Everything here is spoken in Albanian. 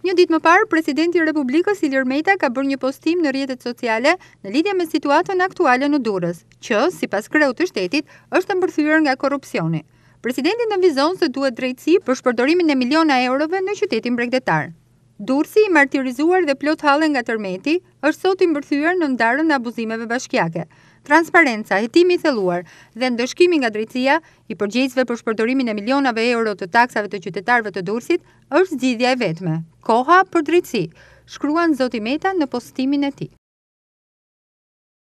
Një ditë më parë, presidenti Republikës Ilir Mejta ka bërë një postim në rjetet sociale në lidhje me situatën aktuale në Durës, që, si pas kreut të shtetit, është të mbërthyër nga korupcioni. Presidenti në vizon se duhet drejtësi për shpërdorimin e miliona eurove në qytetin bregdetarë. Durësi i martirizuar dhe plot halën nga tërmeti është sot i mbërthyër në ndarën në abuzimeve bashkjake. Transparenca, jetimi theluar dhe ndëshkimi nga drejtësia i përgjejsve për shpërdorimin e milionave euro të taksave të qytetarve të durësit është zgjidhja e vetme. Koha për drejtësi, shkruan Meta në postimin e ti.